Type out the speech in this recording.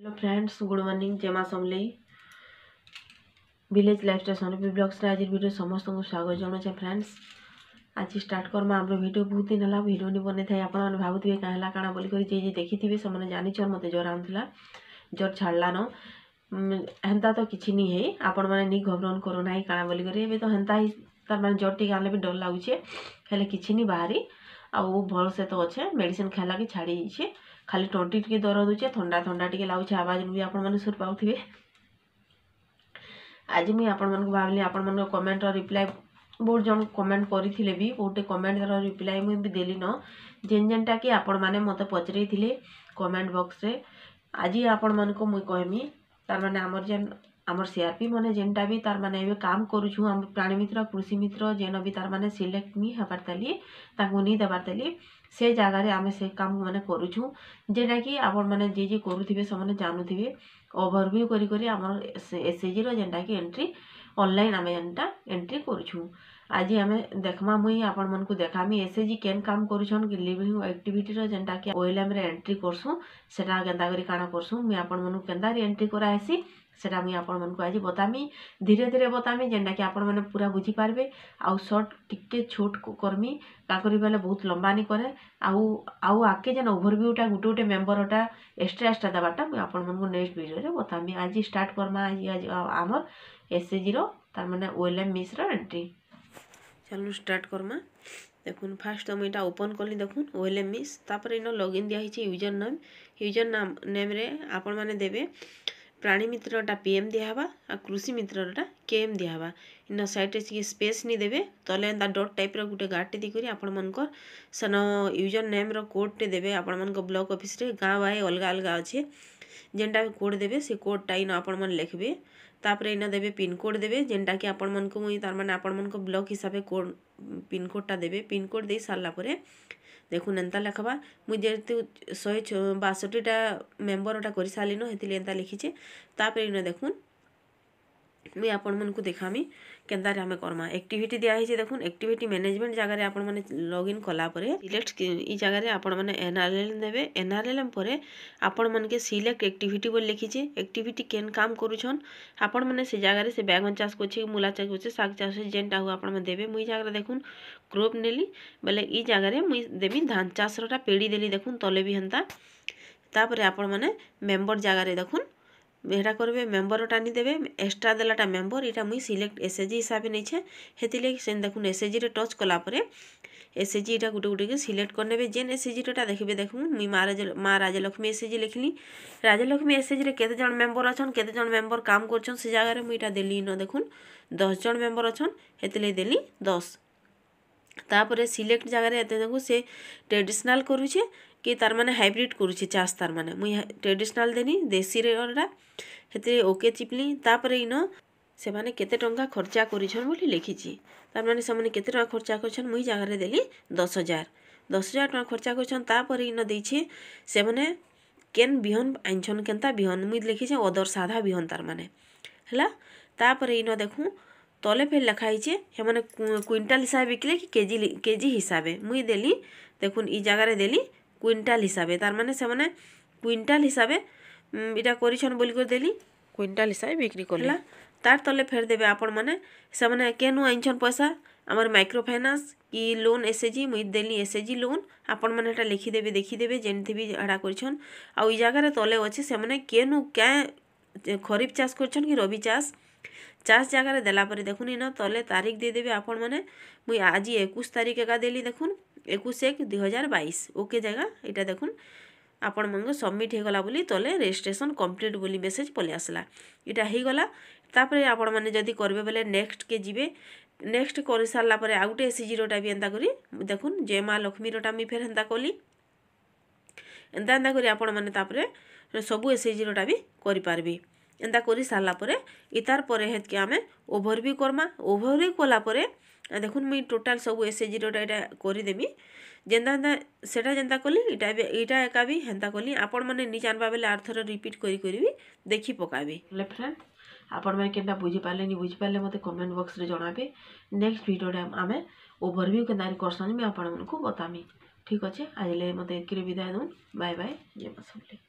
hello friends good morning जेमा समलई village lifestyle সোনপি ব্লগসে আজ video সমস্ত স্বাগত জনাওছে ফ্রেন্ডস আজ স্টার্ট করমা আমার ভিডিও বহুত দিন হল ভিডিও নি বনাই থাকে আপনার ভাবুবে কাঁ হল কাণ বলি যে যে দেখিথিবে সে জানিছন মতো জ্বর আনুলা জ্বর ছাড়লান হেন্তা তো কিছু নি হই আপন মানে নি ঘবরন করো না কাণ বলি এবে তো হেন্তা হি তার মানে জ্বর টিকে আনলে বি ডর লাগুছে হলে কিছু নি বাহারি আউ ভলসে তো অছে মেডিসিন খাইলা কি ছাড়ি যাইছে ଖାଲି ତଣ୍ଟି ଟିକେ ଦରଦ ହେଉଛେ ଥଣ୍ଡା ଥଣ୍ଡା ଟିକେ ଲାଗୁଛେ ଆବାଜ ବି ଆପଣମାନେ ସୁର୍ ପାଉଥିବେ ଆଜି ମୁଇଁ ଆପଣମାନଙ୍କୁ ଭାବିଲି ଆପଣମାନଙ୍କ କମେଣ୍ଟର ରିପ୍ଲାଏ ବହୁତ ଜଣ କମେଣ୍ଟ କରିଥିଲେ ବି ଗୋଟେ କମେଣ୍ଟର ରିପ୍ଲାଏ ମୁଇଁ ବି ଦେଲିନ ଯେନ୍ ଯେନ୍ଟାକି ଆପଣମାନେ ମୋତେ ଥିଲେ କମେଣ୍ଟ ବକ୍ସରେ ଆଜି ଆପଣମାନଙ୍କୁ ମୁଇଁ କହିମି ତାର୍ମାନେ ଆମର ଯେନ୍ ଆମର ପି ମାନେ ଯେନ୍ଟା ବି ତାର୍ମାନେ ଏବେ କାମ କରୁଛୁ ଆମ ପ୍ରାଣୀ ମିତ୍ର କୃଷି ମିତ୍ର ଯେନ ବି ତାର୍ମାନେ ସିଲେକ୍ଟ ନି ହେବାର୍ ତାଲି ତାଙ୍କୁ ନି ଦେବାର୍ ତାଲି ସେ ଜାଗାରେ ଆମେ ସେ କାମ ମାନେ କରୁଛୁ ଯେନ୍ଟାକି ଆପଣମାନେ ଯିଏ ଯିଏ କରୁଥିବେ ସେମାନେ ଜାଣୁଥିବେ ଓଭରଭ୍ୟୁ କରି କରି ଆମର ଜିର ଯେନ୍ଟାକି ଏଣ୍ଟ୍ରି ଅନଲାଇନ୍ ଆମେ ଯେନ୍ଟା ଏଣ୍ଟ୍ରି କରୁଛୁଁ ଆଜି ଆମେ ଦେଖ୍ମା ମୁଇଁ ଆପଣମାନଙ୍କୁ ଦେଖାମି ଜି କେନ୍ କାମ କରୁଛନ୍ କି ଲିଭିଂ ଆକ୍ଟିଭିଟିର ଯେନ୍ଟାକି ଓଏଲ୍ଏମ୍ରେ ଏଣ୍ଟ୍ରି କରସୁଁ ସେଟା କେନ୍ତା କରି କାଣା କରସୁଁ ମୁଇଁ ଆପଣମାନଙ୍କୁ କେନ୍ତାରି ଏଣ୍ଟ୍ରି କରାହେସି সেটা মুই ଆପଣମାନଙ୍କୁ ଆଜି ବତାମି ଧୀରେ ଧୀରେ ବତାମି ଯେନ୍ଟାକି ଆପଣମାନେ ପୁରା ବୁଝିପାରିବେ ଆଉ ସର୍ଟ ଟିକେ ଛୋଟ କର୍ମି କାକରି ବେଲେ ବହୁତ ଲମ୍ବା ନି କରେ ଆଉ ଆଉ ଆଗକେ ଯେନ୍ ଓଭରଭ୍ୟୁଟା ଗୋଟେ ଗୋଟେ ମେମ୍ବରଟା ଏକ୍ସଟ୍ରା ଏକ୍ସଟ୍ରା ଦେବାଟା ମୁଇଁ ଆପଣମାନଙ୍କୁ ନେକ୍ସଟ ଭିଡ଼ିଓରେ ବତାମି ଆଜି ଷ୍ଟାର୍ଟ କର୍ମା ଆଜି ଆଜି ଆମର ଏସ୍ଏଜିର ତାରମାନେ ଓଏଲ୍ଏମ୍ ମିସ୍ର ଏଣ୍ଟ୍ରି ଚାଲୁ ଷ୍ଟାର୍ଟ କର୍ମା দেখুন ফার্স্ট আমি এটা ওপন কলি দেখুন ওএলএম মিস তারপরে ইন লগ ইন দিয়া হয়েছে ইউজর নাম ইউজর নাম নেমরে আপন মানে দেবে ପ୍ରାଣୀ ମିତ୍ରଟା ପି ଏମ୍ ଦିଆହେବା ଆଉ କୃଷି ମିତ୍ରଟା କେ ଏମ୍ ଦିଆହେବା ଇନ ସାଇଡ଼୍ରେ ଟିକେ ସ୍ପେସ୍ ନି ଦେବେ ତଲେ ଏନ୍ତା ଡଟ୍ ଟାଇପ୍ର ଗୋଟେ ଗାର୍ଡ଼ଟେ ଦେଇକରି ଆପଣମାନଙ୍କର ସେନ ୟୁଜର୍ ନେମ୍ର କୋଡ଼୍ଟେ ଦେବେ ଆପଣମାନଙ୍କ ବ୍ଲକ୍ ଅଫିସ୍ରେ ଗାଁ ବାଏ ଅଲଗା ଅଲଗା ଅଛେ ଯେନ୍ଟା ବି କୋଡ଼୍ ଦେବେ ସେ କୋଡ଼୍ଟା ଇନ ଆପଣମାନେ ଲେଖ୍ବେ ତାପରେ ଇନ ଦେବେ ପିନ୍କୋଡ଼୍ ଦେବେ ଯେନ୍ଟାକି ଆପଣମାନଙ୍କୁ ମୁଇଁ ତାର୍ମାନେ ଆପଣମାନଙ୍କ ବ୍ଲକ୍ ହିସାବେ କୋଡ଼୍ ପିନ୍କୋଡ଼୍ଟା ଦେବେ ପିନ୍କୋଡ଼୍ ଦେଇ ସାରିଲା ପରେ ଦେଖୁନ୍ ଏନ୍ତା ଲେଖ୍ବା ମୁଇଁ ଯେହେତୁ ଶହେ ବାଷଠିଟା ମେମ୍ବର୍ ଇଟା କରିସାରିଲିନ ହେଥିର୍ ଏନ୍ତା ଲେଖିଛେ ତା'ପରେ ଇନ ଦେଖୁନ୍ ମୁଇଁ ଆପଣମାନଙ୍କୁ ଦେଖାମି କେନ୍ତାରେ ଆମେ କର୍ମା ଆକ୍ଟିଭିଟି ଦିଆହେଇଛି ଦେଖୁନ୍ ଆକ୍ଟିଭିଟି ମ୍ୟାନେଜମେଣ୍ଟ ଜାଗାରେ ଆପଣମାନେ ଲଗ୍ଇନ୍ କଲା ପରେ ସିଲେକ୍ଟ ଇ ଜାଗାରେ ଆପଣମାନେ ଏନ୍ଆର୍ଏଲ୍ ନେବେ ଏନ୍ଆର୍ଏଲ୍ ପରେ ଆପଣମାନକେ ସିଲେକ୍ଟ ଆକ୍ଟିଭିଟି ବୋଲି ଲେଖିଛେ ଆକ୍ଟିଭିଟି କେନ୍ କାମ କରୁଛନ୍ ଆପଣମାନେ ସେ ଜାଗାରେ ସେ ବାଇଗଣ ଚାଷ କରୁଛେ ମୂଲା ଚାଷ କରୁଛେ ଶାଗ ଚାଷ କରୁଛେ ଯେନ୍ଟା ହଉ ଆପଣମାନେ ଦେବେ ମୁଇଁ ଜାଗାରେ ଦେଖୁନ୍ କ୍ରୋପ୍ ନେଲି ବୋଲେ ଇ ଜାଗାରେ ମୁଇଁ ଦେବି ଧାନ ଚାଷରଟା ପେଡ଼ି ଦେଲି ଦେଖୁନ୍ ତଲେ ବି ହେନ୍ତା ତାପରେ ଆପଣମାନେ ମେମ୍ବର ଜାଗାରେ ଦେଖୁନ୍ ହେଟା କରିବେ ମେମ୍ବର ଟାନି ଦେବେ ଏକ୍ସଟ୍ରା ଦେଲାଟା ମେମ୍ବର ଇଟା ମୁଇଁ ସିଲେକ୍ଟ ଏସ୍ଏଚ୍ଜି ହିସାବେ ନେଇଛେ ହେଥିର୍ଲାଗି ସେନ୍ ଦେଖୁନ୍ ଏସ୍ଏଚ୍ଜିରେ ଟଚ୍ କଲା ପରେ ଏସ୍ଏଚ୍ଜି ଇଟା ଗୁଟେ ଗୁଟେକି ସିଲେକ୍ଟ କରିନେବେ ଯେନ୍ ଏସ୍ଏଚ୍ଜିଟା ଦେଖିବେ ଦେଖୁନ୍ ମୁଇଁ ମା ରାଜ ମା ରାଜଲକ୍ଷ୍ମୀ ଏସ୍ଏଚ୍ଜି ଲେଖିଲି ରାଜଲକ୍ଷ୍ମୀ ଏସ୍ଏଚ୍ଜିରେ କେତେଜଣ ମେମ୍ବର ଅଛନ୍ କେତେଜଣ ମେମ୍ବର କାମ କରୁଛନ୍ ସେ ଜାଗାରେ ମୁଇଁ ଇଟା ଦେଲି ଇନ ଦେଖୁନ୍ ଦଶ୍ ଜଣ ମେମ୍ବର ଅଛନ୍ ହେଥିର୍ଲାଗି ଦେଲି ଦଶ୍ ତାପରେ ସିଲେକ୍ଟ ଜାଗାରେ ଏତେ ତାକୁ ସେ ଟ୍ରେଡ଼ିସନାଲ୍ କରୁଛେ କି ତାରମାନେ ହାଇବ୍ରିଡ଼୍ କରୁଛେ ଚାଷ୍ ତାରମାନେ ମୁଇଁ ଟ୍ରେଡ଼ିସନାଲ୍ ଦେନି ଦେଶୀରଟା ସେଥିରେ ଓକେ ଚିପ୍ଲି ତାପରେ ଇନ ସେମାନେ କେତେ ଟଙ୍କା ଖର୍ଚ୍ଚା କରିଛନ୍ ବୋଲି ଲେଖିଛି ତାରମାନେ ସେମାନେ କେତେ ଟଙ୍କା ଖର୍ଚ୍ଚା କରିଛନ୍ ମୁଇଁ ଜାଗାରେ ଦେଲି ଦଶ ହଜାର ଦଶ ହଜାର ଟଙ୍କା ଖର୍ଚ୍ଚା କରିଛନ୍ ତାପରେ ଇନ ଦେଇଛେ ସେମାନେ କେନ୍ ବିହନ୍ ଆଣିଛନ୍ କେନ୍ତା ବିହନ୍ ମୁଇଁ ଲେଖିଛେ ଅଦର୍ ସାଧା ବିହନ୍ ତାରମାନେ ହେଲା ତାପରେ ଇନ ଦେଖୁଁ তলে ফের লেখা হয়েছে সে মানে কুইন্টাল হিসাবে বিকলে কি কেজি কেজি হিসাবে মুই দেলি দেখুন ই জায়গায় দেলি কুইন্টাল হিসাবে তার মানে সে মানে কুইন্টাল হিসাবে এটা করছেন বলি করে দেলি কুইন্টাল হিসাবে বিক্রি করলা হ্যাঁ, তার তলে ফের দেবে আপন মানে সে মানে কেন আনছন পয়সা আমার মাইক্রো ফাইন্যান্স কি লোন এসএজি মুই দেলি এসএজি লোন আপন মানে এটা লিখি লিখিদেবে দেখিদেবে যেমতি বি এটা করছন আর ওই জায়গায় তলে অছে সে মানে কেন ক্যাঁ খরিফ চাষ করছেন কি রবি চাষ চাষ জায়গায় দেলাপরে দেখুন ইন তলে তারিখ দিয়ে দেবে আপন মানে মুই আজি একুশ তারিখ একা দেলি দেখুন একুশ এক দুই হাজার বাইশ ওকে জায়গা এটা দেখুন ଆପଣମାନଙ୍କ ସବମିଟ୍ ହେଇଗଲା ବୋଲି ତଳେ ରେଜିଷ୍ଟ୍ରେସନ୍ କମ୍ପ୍ଲିଟ୍ ବୋଲି ମେସେଜ୍ ପଳେଇ ଆସିଲା ଏଇଟା ହେଇଗଲା ତାପରେ ଆପଣମାନେ ଯଦି କରିବେ ବୋଲେ ନେକ୍ସଟ୍କେ ଯିବେ ନେକ୍ସଟ୍ କରିସାରିଲା ପରେ ଆଉ ଗୋଟେ ଏସ୍ସିଜିରୋଟା ବି ଏନ୍ତା କରି ଦେଖୁନ୍ ଜୟ ମା ଲକ୍ଷ୍ମୀରଟା ମୁଇଁ ଫେର୍ ହେନ୍ତା କଲି ଏନ୍ତା ଏନ୍ତା କରି ଆପଣମାନେ ତାପରେ ସବୁ ଏସ୍ଏଚ୍ଜିରଟା ବି କରିପାରବେ ଏନ୍ତା କରି ସାରିଲା ପରେ ଇତାର ପରେ ହେତ୍କେ ଆମେ ଓଭର ବି କର୍ମା ଓଭର ବି କଲା ପରେ ଦେଖୁନ୍ ମୁଇଁ ଟୋଟାଲ୍ ସବୁ ଏସ୍ଏଚ୍ଜିରଟା ଏଇଟା କରିଦେମି ଯେନ୍ତା ହେନ୍ତା ସେଟା ଯେନ୍ତା କଲି ଇଟା ବି ଇଟା ଏକା ବି ହେନ୍ତା କଲି ଆପଣମାନେ ନି ଜାନ୍ବା ବେଲେ ଆର୍ ଥର ରିପିଟ୍ କରି କରି ବି ଦେଖି ପକାବେ ହେଲେ ଫ୍ରେଣ୍ଡ ଆପଣମାନେ କେନ୍ତା ବୁଝିପାରିଲେ ନି ବୁଝିପାରିଲେ ମୋତେ କମେଣ୍ଟ ବକ୍ସରେ ଜଣାବେ ନେକ୍ସଟ ଭିଡ଼ିଓରେ ଆମେ ଓଭରଭ୍ୟୁ କେନ୍ତା କରସନ୍ ମୁଇଁ ଆପଣମାନଙ୍କୁ ବତାମି ଠିକ୍ ଅଛି ଆଜି ଲାଗି ମୋତେ ଏକିରି ବିଦାୟ ଦଉନ୍ ବାଏ ବାଏ ଜୟ ମା' ସମଲେଇ